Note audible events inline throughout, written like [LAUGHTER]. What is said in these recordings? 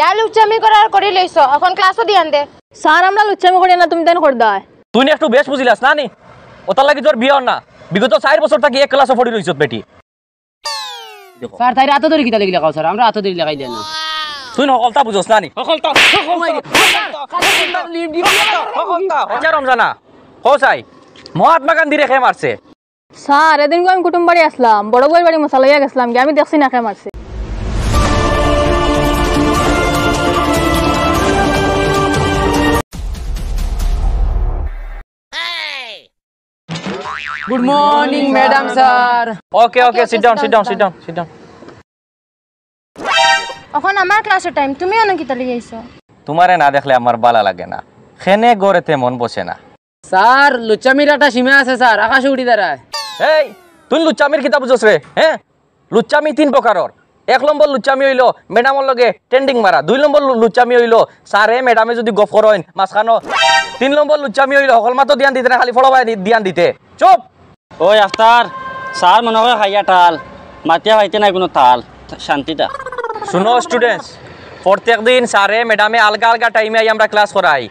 যা লুচ্চামি করার করি লইছ এখন ক্লাসও দিয়ান দে স্যার আমরা লুচ্চামি করি না তুমি তেন কর দাও তুই একটু বেশ বুঝিলাস না নি ওতার লাগি তোর বিয়ে না বিগত চার বছর থাকি এক ক্লাসও পড়ি রইছ বেটি স্যার তাই রাত ধরে কিতা লাগি লাগাও স্যার আমরা রাত ধরে লাগাই দেন না তুই সকলতা বুঝছ না নি সকলতা সকলতা রমজানা কো চাই মহাত্মা গান্ধী রেখে মারছে স্যার এদিন আমি কুটুম বাড়ি আসলাম বড় বই বাড়ি মশালাইয়া গেছিলাম আমি দেখছি না খেয়ে মারছে good morning madam sir okay okay sit down sit down sit down sit down এখন আমার ক্লাসের টাইম তুমি অনেক কিতা লিয়ে আইছো তোমারে না দেখলে আমার বালা লাগে না খেনে গরেতে মন বসে না স্যার লুচামিরাটা একটা সীমা আছে স্যার আকাশে উড়ি দাঁড়ায় এই তুই লুচামির কিতাব বুঝছ রে হ্যাঁ লুচামি তিন প্রকারর এক নম্বর লুচামি হইল ম্যাডামর লগে ট্রেন্ডিং মারা দুই নম্বর লুচামি হইল স্যারে ম্যাডামে যদি গফ করেন মাছ খানো তিন নম্বর লুচামি হইল সকল মাত্র দিয়ান দিতে না খালি ফলবাই দিয়ান দিতে চুপ ওই আফতার স্যার মনে হয় হাইয়া টাল মাতিয়া ভাইতে নাই কোনো তাল শান্তিটা শুনো স্টুডেন্টস প্রত্যেক দিন স্যারে ম্যাডামে আলগা আলগা টাইমে আই আমরা ক্লাস করাই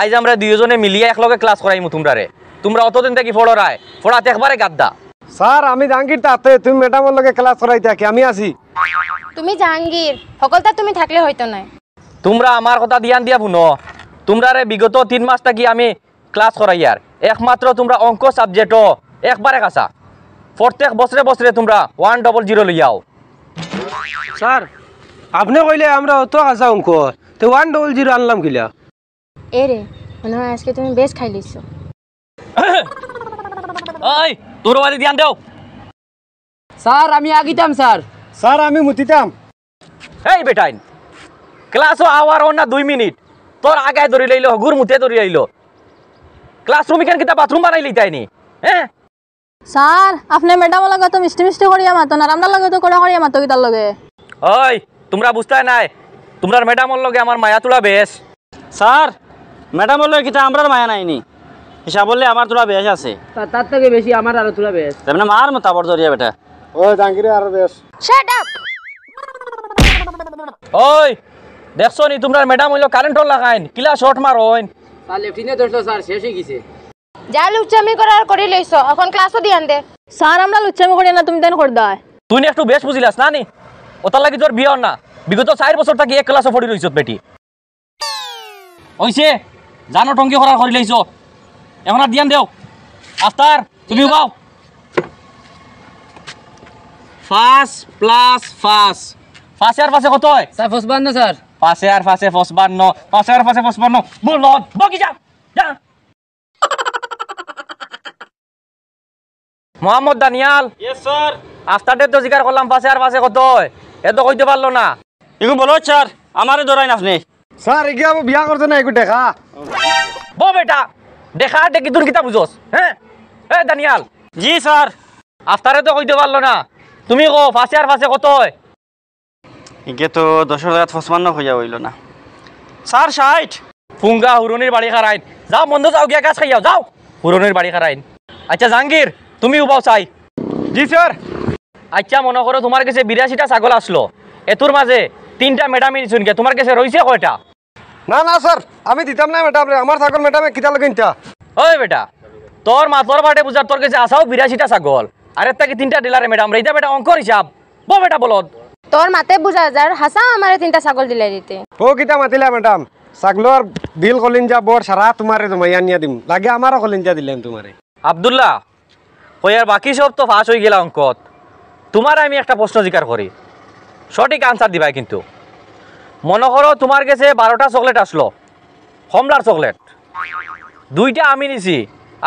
আজ আমরা দুইজনে মিলিয়ে একলগে ক্লাস করাইমু তোমরা রে তোমরা অতদিন থেকে ফড়ো রায় ফোড়াতে একবারে গাদ্দা স্যার আমি জাহাঙ্গীর তাতে তুমি ম্যাডামের লগে ক্লাস করাই থাকি আমি আছি তুমি জাহাঙ্গীর সকলটা তুমি থাকলে হয়তো নাই তোমরা আমার কথা ধ্যান দিয়া ভুনো তোমরা রে বিগত তিন মাস থাকি আমি ক্লাস করাই আর একমাত্র তোমরা অঙ্ক সাবজেক্টও একবারে কাঁচা প্রত্যেক বছরে বছরে তোমরা ওয়ান ডবল জিরো লইয়াও স্যার আপনি কইলে আমরা অত কাঁচা অঙ্ক তো ওয়ান ডবল জিরো আনলাম কিলা এ রে মনে হয় আজকে তুমি বেশ খাই লইছো ওই তোর বাড়ি ধ্যান দাও স্যার আমি আগিতাম স্যার স্যার আমি মুতিতাম এই বেটাইন ক্লাসও আওয়ার না দুই মিনিট তোর আগায় ধরে লইলো গুর মুতে ধরে লইলো ক্লাসরুম এখান কিতা বাথরুম বানাইলি তাইনি হ্যাঁ স্যার আপনি ম্যাডাম লাগে তো মিষ্টি মিষ্টি করিয়া মাতো না আমরা লাগে তো কড়া করিয়া মাতো কি তার লগে ওই তোমরা বুঝতে নাই তোমরা ম্যাডামর লগে আমার মায়া তোলা বেশ স্যার ম্যাডামর লগে কিটা আমরার মায়া নাইনি হিসাব বললে আমার তোলা বেশ আছে তার থেকে বেশি আমার আর তোলা বেশ তার মানে মার মত আবার জড়িয়া বেটা ওই জাঙ্গিরে আর বেশ শাট আপ ওই দেখছো নি তোমরা ম্যাডাম হইলো কারেন্ট লাগাইন কিলা শর্ট মার হইন ফিনে ধরছো স্যার শেষ হয়ে গেছে যা লুচ্চামি করার করি লইছ এখন ক্লাসও দিয়ান দে স্যার আমরা লুচ্চামি করি না তুমি দেন করদা তুই একটু বেশ বুঝিলাস না নি ওতার লাগি তোর বিয়ে না বিগত চার বছর থাকি এক ক্লাসও পড়ি রইছ বেটি ওইছে জানো টঙ্কি করার করি লইছ এখন আর দিয়ান দেও আফতার তুমি উগাও ফাস প্লাস ফাস ফাঁসে আর ফাঁসে কত হয় স্যার ফসবান্ন স্যার ফাঁসে আর ফাঁসে ফসবান্ন ফাঁসে আর ফাঁসে ফসবান্ন বল বগি যা যা মোহাম্মদ দানিয়াল আফটারডে তো জিকার করলাম পাশে আর পাশে কত এ তো কইতে পারলো না ইগু বলো স্যার আমারই ধরাই না আপনি স্যার এগিয়ে বিয়া করছে না একটু দেখা বো বেটা দেখা দেখি তোর কিতা বুঝোস হ্যাঁ এ দানিয়াল জি স্যার আস্তারে তো কইতে পারলো না তুমি কো পাশে আর পাশে কত ইগে তো দশের জায়গা ফসমান্ন হইয়া হইল না স্যার ষাট পুঙ্গা হুরনির বাড়ি খারাইন যাও বন্ধু যাও গিয়া গাছ খাইয়াও যাও হুরনির বাড়ি খারাইন আচ্ছা জাহাঙ্গীর তুমি উবাও চাই জি স্যার আচ্ছা মনে করো তোমার কাছে বিরাশিটা ছাগল আসলো এতুর মাঝে তিনটা ম্যাডামই নিচুনকে তোমার কাছে রয়েছে কয়টা না না স্যার আমি দিতাম না ম্যাডাম রে আমার ছাগল ম্যাডামে কিতা লগিনটা ওই বেটা তোর মাতর বাটে বুঝার তোর কাছে আসাও বিরাশিটা ছাগল আর এটা কি তিনটা ডিলারে ম্যাডাম রে এটা বেটা অঙ্কর হিসাব বো বেটা বলদ তোর মাতে বুঝা যার হাসা আমারে তিনটা ছাগল দিলাই দিতে ও কিতা মাতিলা ম্যাডাম ছাগলর বিল কলিন যা বর সারা তোমারে জমাইয়া নিয়া দিম লাগে আমারও কলিন যা দিলেন তোমারে আব্দুল্লাহ আর বাকি সব তো ফাঁস হয়ে গেলাম অঙ্কত তোমার আমি একটা প্রশ্ন জিজ্ঞার করি সঠিক আনসার দিবাই কিন্তু মনে করো তোমার কাছে বারোটা চকলেট আসলো হোমলার চকলেট দুইটা আমি নিছি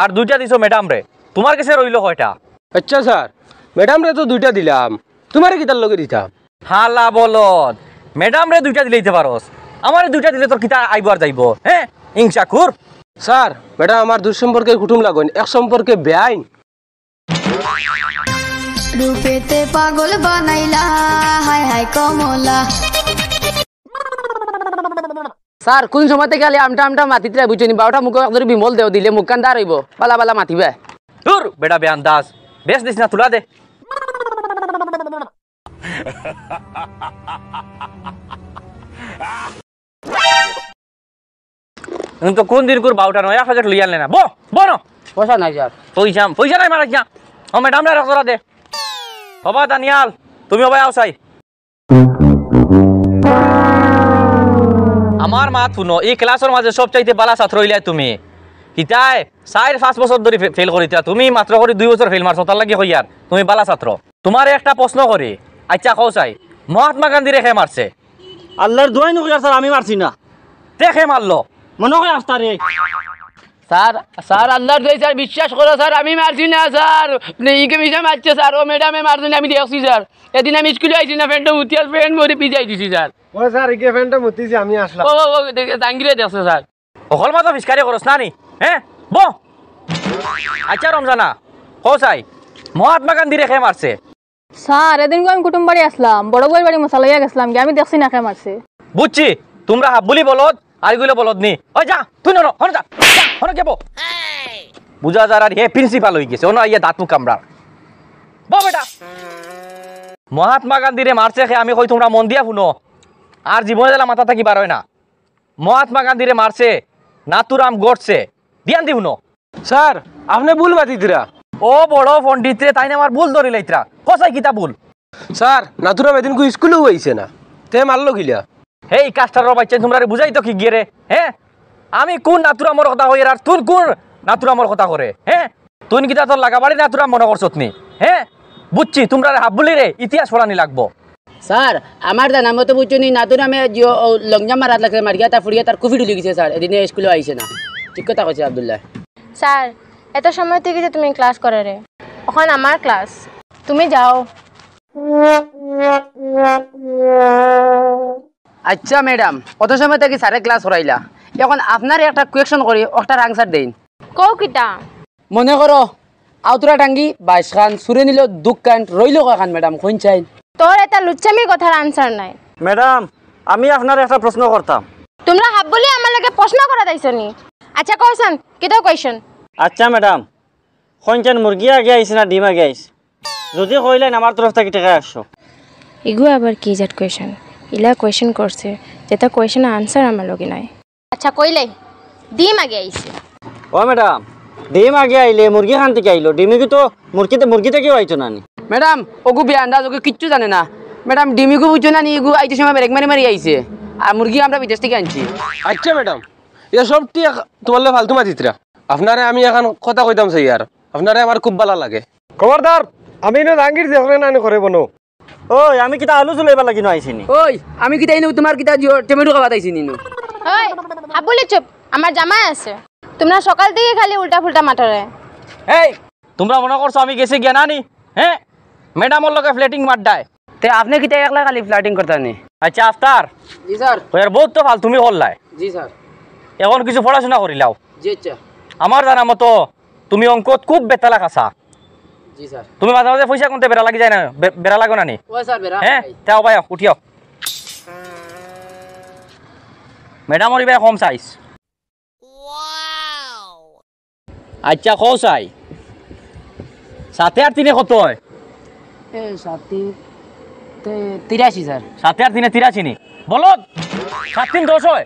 আর দুইটা দিছো ম্যাডাম রে তোমার কাছে রইল কয়টা আচ্ছা স্যার ম্যাডাম রে তো দুইটা দিলাম তোমার কিতার লগে দিতাম হালা বলদ ম্যাডাম রে দুইটা দিলে দিতে পারস আমার দুইটা দিলে তোর কিতা আইব আর যাইব হ্যাঁ ইংসাকুর স্যার ম্যাডাম আমার সম্পর্কে কুটুম লাগন এক সম্পর্কে বেআইন রূপেতে পাগল বানাইলা হায় হায় কমলা স্যার কোন সময় থেকে গেলে আমটা আমটা মাতিতে বুঝুনি বারোটা মুখ ধরে বিমল দেও দিলে মুখ কান্দা রইব পালা পালা মাতিবে তোর বেড়া বে আন্দাজ বেশ দিস না তুলা দে [LAUGHS] তো কোন দিন কোর বাউটা নয় এক লিয়ান লইয়া না বো না পয়সা নাই স্যার পয়সা পয়সা নাই মারা যা ও ম্যাডাম রে রক্তরা দে হবা দানিয়াল তুমি হবাই আও চাই আমার মাত শুনো এই ক্লাসের মাঝে সব চাইতে বালা ছাত্র হইলাই তুমি ইতাই চার পাঁচ বছর ধরে ফেল করিতা তুমি মাত্র করে দুই বছর ফেল মারছো তার লাগে হইয়ার তুমি বালা ছাত্র তোমার একটা প্রশ্ন করি আচ্ছা কও চাই মহাত্মা গান্ধী রেখে মারছে আল্লাহর দোয়াই নকরি স্যার আমি মারছি না দেখে মারলো মনে হয় আস্তা রে স্যার স্যার আল্লাহর দই স্যার বিশ্বাস করো স্যার আমি মারছি না স্যার ইকে মিশে মারছে স্যার ও ম্যাডামে মারছি না আমি দেখছি স্যার এদিন আমি স্কুলে আইছি না ফ্যান্টম উঠি আর ফ্যান মরে পিজাই দিছি স্যার ও স্যার ইকে ফ্যান্টম উঠিছি আমি আসলাম ও ও দাঙ্গিরে দেখছে স্যার অকল মাত্র বিস্কারে করস না নি হ্যাঁ ব আচ্ছা রমজানা হো সাই মহাত্মা গান্ধী রেখে মারছে স্যার এদিন আমি কুটুম বাড়ি আসলাম বড় বই বাড়ি মশালাইয়া গেছিলাম আমি দেখছি না কে মারছে বুঝছি তোমরা হাবুলি বলত আর বলদ নি ওই যা তুই নর হন যা হন কেবো বুঝা যার আর হে প্রিন্সিপাল হয়ে গেছে ওনা ইয়ে দাঁতু কামড়ার বো বেটা মহাত্মা গান্ধীরে মারছে খে আমি কই তোমরা মন দিয়া শুনো আর জীবনে দিলা মাথা থাকি বার না মহাত্মা গান্ধীরে মারছে নাতুরাম গড়ছে দিয়ান দি শুনো স্যার আপনি ভুল বাতিতরা ও বড় পণ্ডিত রে তাই আমার ভুল ধরে লাইতরা কসাই কিতা ভুল স্যার নাতুরাম এদিন কো স্কুলেও হইছে না তে মারলো গিলা এই কাজটা রবাই চেন তোমরা বুঝাই তো কি গিয়ে হ্যাঁ আমি কোন নাতুরা মোর কথা হই আর তুন কোন নাতুরা মোর কথা করে হ্যাঁ তুন কিতা তোর লাগাবারি নাতুরা মনে করছত নি হ্যাঁ বুঝছি তোমরা বলি রে ইতিহাস পড়ানি লাগবো স্যার আমার জানা মতো বুঝছো নি নাতুর আমি লংজা মারাত লাগছে মারিয়া তার ফুড়িয়া তার কোভিড উলি গেছে স্যার এদিন স্কুলে আইছে না ঠিক কথা কইছে আব্দুল্লাহ স্যার এত সময় থেকে যে তুমি ক্লাস করে রে ওখানে আমার ক্লাস তুমি যাও আচ্ছা ম্যাডাম কত সময় থেকে স্যারের ক্লাস হরাইলা এখন আপনার একটা কোয়েশন করি ওটার আনসার দিন কও কিটা মনে করো আউতরা টাঙ্গি বাইশ খান সুরে নিল দুঃখ কান রইল কান ম্যাডাম কোন চাই তোর এটা লুচ্চামি কথার আনসার নাই ম্যাডাম আমি আপনার একটা প্রশ্ন করতাম তোমরা হাব বলি আমার লাগে প্রশ্ন করা দাইছনি আচ্ছা আচ্ছা কি তো কোয়েশন আচ্ছা ম্যাডাম কোন চান মুরগি আগে আইছে না ডিম আগে আইছ যদি কইলেন আমার তরফ থেকে টাকা আসছো এগুলো আবার কি জাট কোয়েশন ইলা কোয়েশন করছে যেটা কোয়েশন আনসার আমার লগে নাই আচ্ছা কইলে ডিম আগে আইছে ও ম্যাডাম ডিম আগে আইলে মুরগি খান থেকে আইলো ডিমি তো মুরগিতে মুরগিতে কি আইতো না ম্যাডাম ওগু বিয়া আন্দাজ ওকে কিচ্ছু জানে না ম্যাডাম ডিমিকু বুঝো না নিগু আইতে সময় ব্রেক মারি মারি আইছে আর মুরগি আমরা বিদেশ থেকে আনছি আচ্ছা ম্যাডাম এ সবটি তোমার ফালতু মাতিত্রা আপনারে আমি এখন কথা কইতাম সেই আর আপনারে আমার খুব ভালো লাগে খবরদার আমি না জাহাঙ্গীর দেখলে না করে বনো ঐ আমি কিতা আলু চলাইবা লাগি নাইছিনি ঐ আমি কিতা ইনো তোমার কিতা টমেটো খাওয়া তাইছিনি নো ওই আবুলে চুপ আমার জামাই আছে তোমরা সকাল থেকে খালি উল্টা ফুলটা মাটারে এই তোমরা মনে করছো আমি গেছি জ্ঞানানি হ্যাঁ ম্যাডামর লগে ফ্ল্যাটিং মাড্ডায় তে আপনি কিতা একলা খালি ফ্ল্যাটিং করতানি আচ্ছা আফতার জি স্যার বহুত তো ফাল তুমি হল্লাই জি স্যার এখন কিছু পড়াশোনা করিলাও জি আচ্ছা আমার জানা মতো তুমি অঙ্কত খুব বেতালা কাছা তুমি মাঝে মাঝে পয়সা কোনতে বেড়া লাগি যায় না বেড়া লাগো না নি হ্যাঁ তাও ভাই উঠিও ম্যাডাম ওর এবার কম সাইজ আচ্ছা কো সাই সাথে আর তিনে কত হয় সাথে তিরাশি স্যার সাথে আর তিনে তিরাশি নি বলো সাত তিন দশ হয়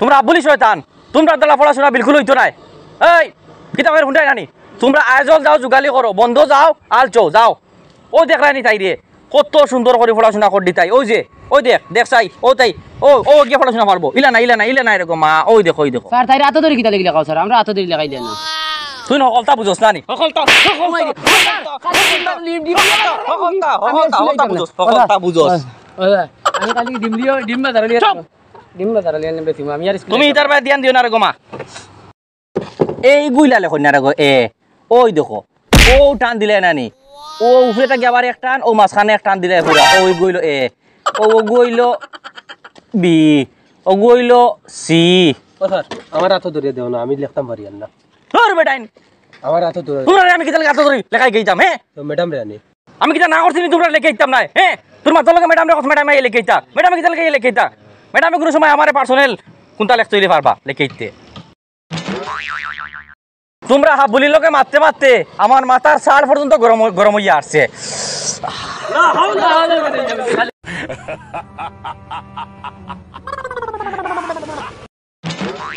তোমরা আব্বুলি শয়তান তোমরা দ্বারা পড়াশোনা বিলকুল হইতো নাই এই কিতাবের হুন্ডাই নানি তোমরা আয়জল যাও যুগালি করো বন্ধ যাও আল চো যাও ও দেখ রানি তাই রে কত সুন্দর করে পড়াশোনা করি তাই ওই যে ওই দেখ দেখ চাই ও তাই ও ও গিয়ে পড়াশোনা পারবো ইলা না ইলা না ইলা না এরকম মা ওই দেখো ওই দেখো স্যার তাই রাতে ধরে কিতা লিখলে কাও স্যার আমরা রাতে ধরে লেখাই দেন তুই না হলতা বুঝোস না নকলতা হলতা হলতা হলতা বুঝোস নকলতা বুঝোস আমি কালি ডিম দিও ডিম বাজারে চুপ আমি আর না এ টান দিলে টান টান দিলে দেও না আমি লিখতাম আমি লেখাই গেইতাম আমি কিতা না করছি তোমরা লেখে দিতাম না হ্যাঁ তোমার তোমাকে ম্যাডাম রে ম্যাডাম লেখে দিতা ম্যাডাম কিতালে লেখে দিতা ম্যাডামে কোনো সময় আমার পার্সোনেল কোনটা লেখ তৈরি পারবা লেখিতে তোমরা হাবুলির লোকে মারতে মারতে আমার মাথার সার পর্যন্ত গরম গরম হইয়া আসছে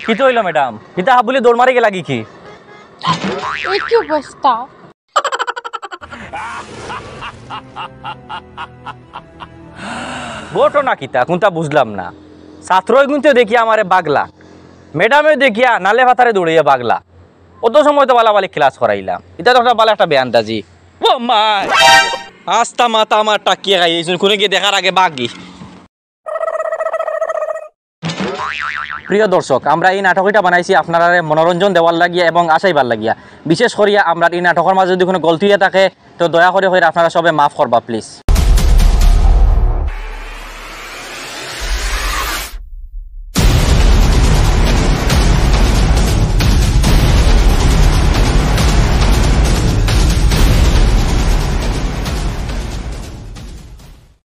কি তো হইলো ম্যাডাম এটা হাবুলি দৌড় মারি গেলা কি কি অবস্থা কিতা কোনটা বুঝলাম না সাথরই কিন্তু দেখিয়া আমারে বাগলা ম্যাডামে দেখিয়া নালে ভাতারে দৌড়িয়া বাগলা অত সময় তো বালাবালি ক্লাস করাইলাম এটা তো একটা বালা একটা বেয়ান্দাজি ও মা আস্তা মাতা আমার টাকিয়ে গাইয়েছিল কোনো গিয়ে দেখার আগে বাগি প্রিয় দর্শক আমরা এই নাটকটা বানাইছি আপনারা মনোরঞ্জন দেওয়ার লাগিয়া এবং আসাইবার লাগিয়া বিশেষ করিয়া আমরা এই নাটকের মাঝে যদি কোনো গলতি থাকে তো দয়া করে হয়ে আপনারা সবাই মাফ করবা প্লিজ